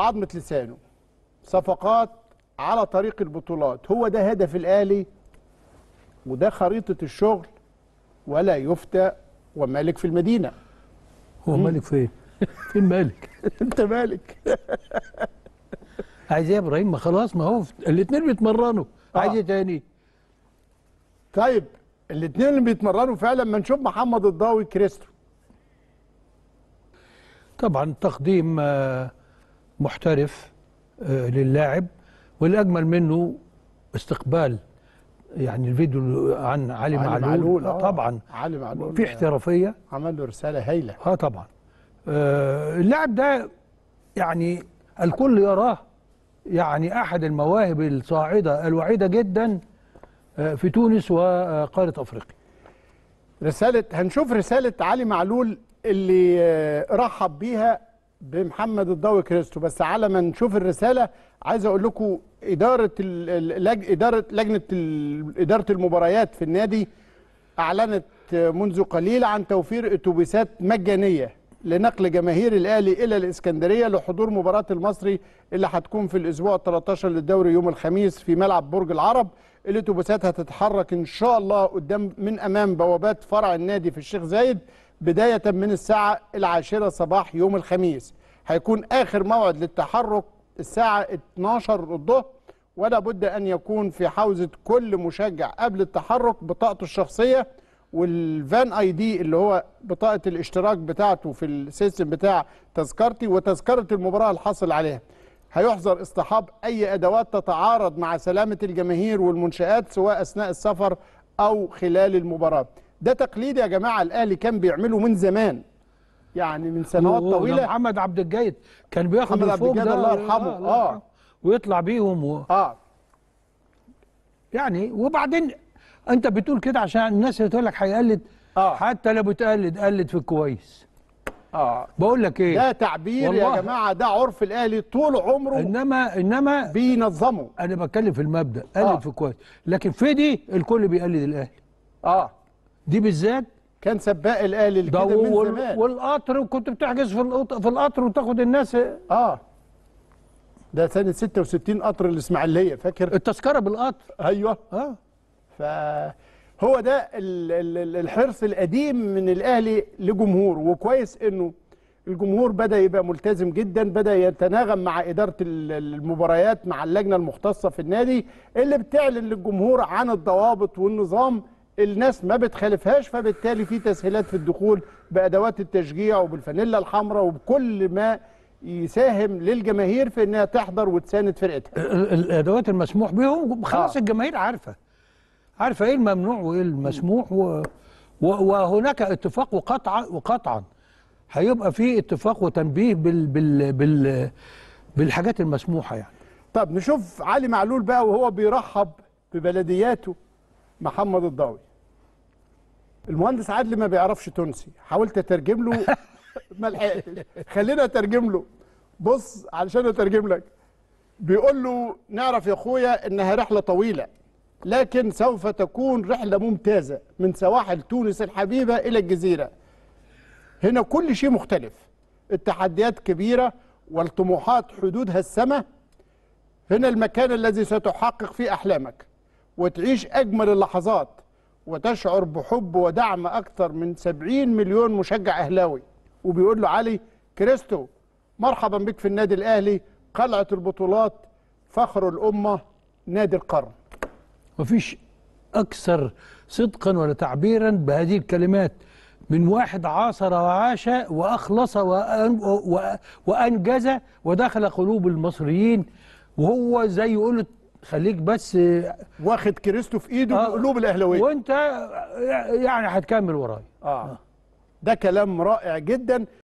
بعضمة لسانه صفقات على طريق البطولات هو ده هدف الآلي وده خريطة الشغل ولا يفتى ومالك في المدينة هو مالك فين؟ فين مالك؟ انت مالك عايز ايه يا ابراهيم ما خلاص ما هو الاثنين بيتمرنوا آه. عايز ايه تاني؟ طيب الاثنين اللي بيتمرنوا فعلا ما نشوف محمد الضاوي كريستو طبعا تقديم آه محترف آه، للاعب والاجمل منه استقبال يعني الفيديو عن علي, علي معلول, معلول آه, آه، طبعا علي معلول في آه، احترافيه عمل له رساله هايله اه طبعا آه اللاعب ده يعني الكل يراه يعني احد المواهب الصاعده الوعيده جدا في تونس وقاره افريقيا رساله هنشوف رساله علي معلول اللي رحب بيها بمحمد الضوي كريستو بس على ما نشوف الرساله عايز اقول لكم اداره اللج... اداره لجنه ال... اداره المباريات في النادي اعلنت منذ قليل عن توفير اتوبيسات مجانيه لنقل جماهير الاهلي الى الاسكندريه لحضور مباراه المصري اللي هتكون في الاسبوع 13 للدوري يوم الخميس في ملعب برج العرب الاتوبيسات هتتحرك ان شاء الله قدام من امام بوابات فرع النادي في الشيخ زايد بداية من الساعة العاشرة صباح يوم الخميس هيكون آخر موعد للتحرك الساعة 12 الظهر ولا بد أن يكون في حوزة كل مشجع قبل التحرك بطاقته الشخصية والفان اي دي اللي هو بطاقة الاشتراك بتاعته في السيستم بتاع تذكرتي وتذكرة المباراة الحاصل عليها هيحظر اصطحاب أي أدوات تتعارض مع سلامة الجماهير والمنشآت سواء أثناء السفر أو خلال المباراة ده تقليد يا جماعه الاهلي كان بيعمله من زمان يعني من سنوات طويله محمد عبد الجيد كان بياخد محمد عبد الجيد الله يرحمه اه, آه ويطلع بيهم و... اه يعني وبعدين انت بتقول كده عشان الناس اللي تقول لك هيقلد آه. حتى لو بتقلد قلد في الكويس اه بقول لك ايه ده تعبير والله. يا جماعه ده عرف الاهلي طول عمره انما انما بينظمه انا بتكلم في المبدا قلد آه. في الكويس لكن في دي الكل بيقلد الاهلي اه دي بالذات كان سباق الاهلي اللي كده من وال... زمان والقطر وكنت بتحجز في القطر في القطر وتاخد الناس اه ده سنه 66 قطر الاسماعيليه فاكر التذكره بالقطر ايوه اه ف هو ده الحرص القديم من الاهلي لجمهوره وكويس انه الجمهور بدا يبقى ملتزم جدا بدا يتناغم مع اداره المباريات مع اللجنه المختصه في النادي اللي بتعلن للجمهور عن الضوابط والنظام الناس ما بتخالفهاش فبالتالي في تسهيلات في الدخول بادوات التشجيع وبالفانيلا الحمراء وبكل ما يساهم للجماهير في انها تحضر وتساند فرقتها الادوات المسموح بهم خلاص آه. الجماهير عارفه عارفه ايه الممنوع وايه المسموح و... و... وهناك اتفاق وقطعا وقطعا هيبقى في اتفاق وتنبيه بال... بال... بال... بالحاجات المسموحه يعني طب نشوف علي معلول بقى وهو بيرحب ببلدياته محمد الضاوي المهندس عادل ما بيعرفش تونسي حاولت اترجم له ما لحقتش خلينا اترجم له بص علشان اترجم لك بيقول له نعرف يا اخويا انها رحله طويله لكن سوف تكون رحله ممتازه من سواحل تونس الحبيبه الى الجزيره هنا كل شيء مختلف التحديات كبيره والطموحات حدودها السماء هنا المكان الذي ستحقق فيه احلامك وتعيش اجمل اللحظات وتشعر بحب ودعم أكثر من 70 مليون مشجع أهلاوي وبيقول له علي كريستو مرحبا بك في النادي الأهلي قلعة البطولات فخر الأمة نادي القرن مفيش أكثر صدقا ولا تعبيرا بهذه الكلمات من واحد عاصر وعاش وأخلص وأنجز ودخل قلوب المصريين وهو زي يقول خليك بس واخد كريستو في ايده آه قلوب الاهلاويه وانت يعني هتكمل ورايا آه. اه ده كلام رائع جدا